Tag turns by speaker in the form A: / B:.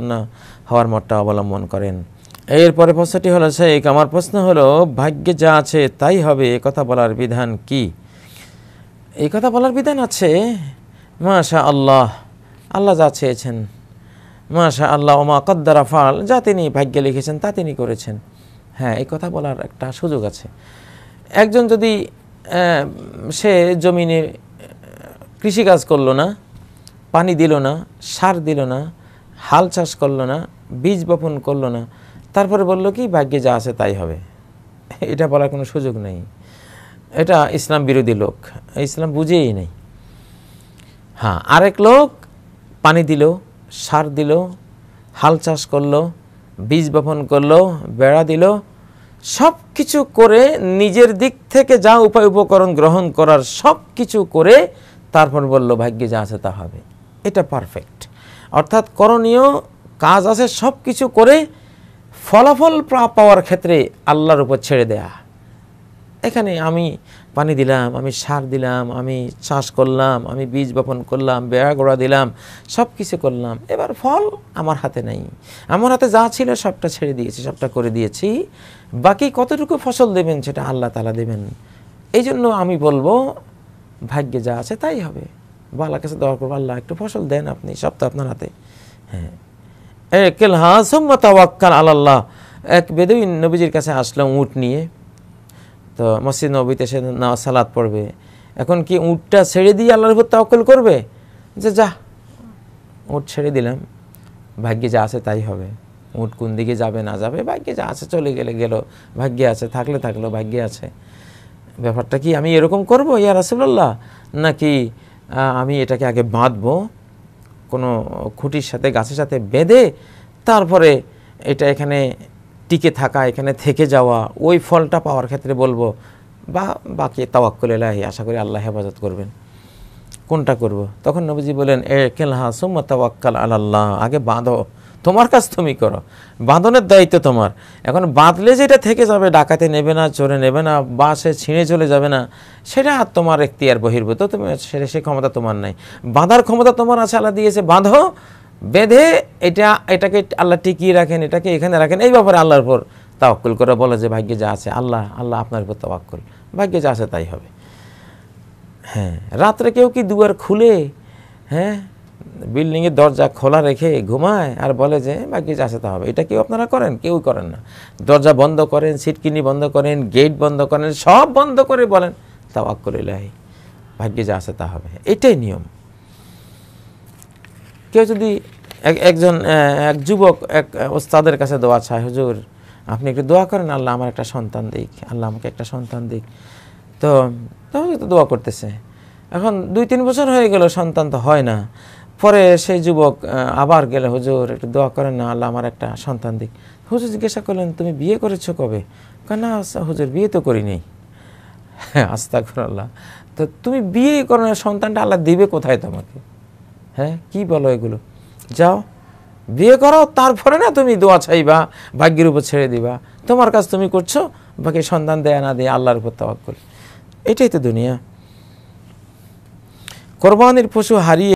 A: সুন্না হওয়ার মতটা অবলম্বন করেন এরপরে প্রশ্নটি হলো শেখ আমার প্রশ্ন হলো ভাগ্যে যা আছে তাই হবে এ কথা বলার বিধান কি এই কথা বলার বিধান আছে মাশা আল্লাহ আল্লাহ যা চেয়েছেন মাশা আল্লাহ ওমা কদ্দারা ফাল যা তিনি ভাগ্যে লিখেছেন তা তিনি করেছেন হ্যাঁ এই কথা বলার একটা সুযোগ আছে একজন যদি সে জমিনে কৃষিকাজ করলো না পানি দিল না সার দিল না হাল চাষ করলো না বীজ বপন করলো না তারপরে বলল কি ভাগ্যে যা আছে তাই হবে এটা বলার কোনো সুযোগ নেই এটা ইসলাম বিরোধী লোক ইসলাম বুঝেই নেই হ্যাঁ আরেক লোক পানি দিল সার দিল হাল চাষ করলো বীজ বপন করলো বেড়া দিল সব কিছু করে নিজের দিক থেকে যা উপায় উপকরণ গ্রহণ করার সব কিছু করে তারপর বলল ভাগ্যে যা আছে তা হবে এটা পারফেক্ট অর্থাৎ করণীয় কাজ আছে সব কিছু করে ফলাফল পাওয়ার ক্ষেত্রে আল্লাহর উপর ছেড়ে দেয়া এখানে আমি পানি দিলাম আমি সার দিলাম আমি চাষ করলাম আমি বীজ বপন করলাম বেড়া গোড়া দিলাম সব কিছু করলাম এবার ফল আমার হাতে নেই আমার হাতে যা ছিল সবটা ছেড়ে দিয়েছি সবটা করে দিয়েছি বাকি কতটুকু ফসল দেবেন সেটা আল্লাহ তালা দেবেন এই জন্য আমি বলবো ভাগ্যে যা আছে তাই হবে বা কাছে দোয়া করবো আল্লাহ একটু ফসল দেন আপনি সব তো আপনার হাতে হ্যাঁ কেল তাওয়াক্কাল আল্লাহ এক বেদুইন নবীজির কাছে আসলো উঁট নিয়ে তো মসজিদ নবীতে সে না সালাদ পড়বে এখন কি উঁটটা ছেড়ে দিয়ে আল্লাহর উপর তাওয়াক্কল করবে যে যা উঁট ছেড়ে দিলাম ভাগ্যে যা আছে তাই হবে উঁট কোন দিকে যাবে না যাবে ভাগ্যে যা আছে চলে গেলে গেল ভাগ্যে আছে থাকলে থাকলো ভাগ্যে আছে ব্যাপারটা কি আমি এরকম করবো ইয়ার রাসুল্লাহ নাকি আমি এটাকে আগে বাঁধবো কোনো খুঁটির সাথে গাছের সাথে বেঁধে তারপরে এটা এখানে টিকে থাকা এখানে থেকে যাওয়া ওই ফলটা পাওয়ার ক্ষেত্রে বলবো বা বাকি তাওয়াক্কুল এলাহি আশা করি আল্লাহ হেফাজত করবেন কোনটা করব তখন নবীজি বলেন এ কেলহা সুম্মা তাওয়াক্কাল আল্লাহ আগে বাঁধো তোমার কাজ তুমি করো বাঁধনের দায়িত্ব তোমার এখন বাঁধলে যেটা থেকে যাবে ডাকাতে নেবে না চোরে নেবে না বা সে ছিঁড়ে চলে যাবে না সেটা আর তোমার এখতিয়ার বহির্ভূত তুমি সেটা সে ক্ষমতা তোমার নাই বাঁধার ক্ষমতা তোমার আছে আল্লাহ দিয়েছে বাঁধো বেঁধে এটা এটাকে আল্লাহ টিকিয়ে রাখেন এটাকে এখানে রাখেন এই ব্যাপারে আল্লাহর উপর তাওয়াক্কুল করে বলে যে ভাগ্যে যা আছে আল্লাহ আল্লাহ আপনার উপর তাওয়াক্কুল ভাগ্যে যা আছে তাই হবে হ্যাঁ রাত্রে কেউ কি দুয়ার খুলে হ্যাঁ বিল্ডিংয়ে দরজা খোলা রেখে ঘুমায় আর বলে যে বাকি আসতে হবে এটা কেউ আপনারা করেন কেউ করেন না দরজা বন্ধ করেন সিটকিনি বন্ধ করেন গেট বন্ধ করেন সব বন্ধ করে বলেন তাও তাওয়াক্কুলিল্লাহি ভাগ্যে যা আসে তা হবে এটাই নিয়ম কেউ যদি একজন এক যুবক এক ওস্তাদের কাছে দোয়া চায় হুজুর আপনি একটু দোয়া করেন আল্লাহ আমার একটা সন্তান দিক আল্লাহ আমাকে একটা সন্তান দিক তো তো দোয়া করতেছে এখন দুই তিন বছর হয়ে গেল সন্তান তো হয় না পরে সেই যুবক আবার গেলে হুজুর একটু দোয়া করেন না আল্লাহ আমার একটা সন্তান দিক হুজুর জিজ্ঞাসা করলেন তুমি বিয়ে করেছো কবে কেন আচ্ছা, হুজুর বিয়ে তো করিনি হ্যাঁ আস্তা আল্লাহ তো তুমি বিয়ে করো না সন্তানটা আল্লাহ দিবে কোথায় তোমাকে হ্যাঁ কি বলো এগুলো যাও বিয়ে করো তারপরে না তুমি দোয়া চাইবা ভাগ্যের উপর ছেড়ে দিবা তোমার কাজ তুমি করছো বাকি সন্তান দেয়া না দিয়ে আল্লাহর উপর করি এটাই তো দুনিয়া কোরবানির পশু হারিয়ে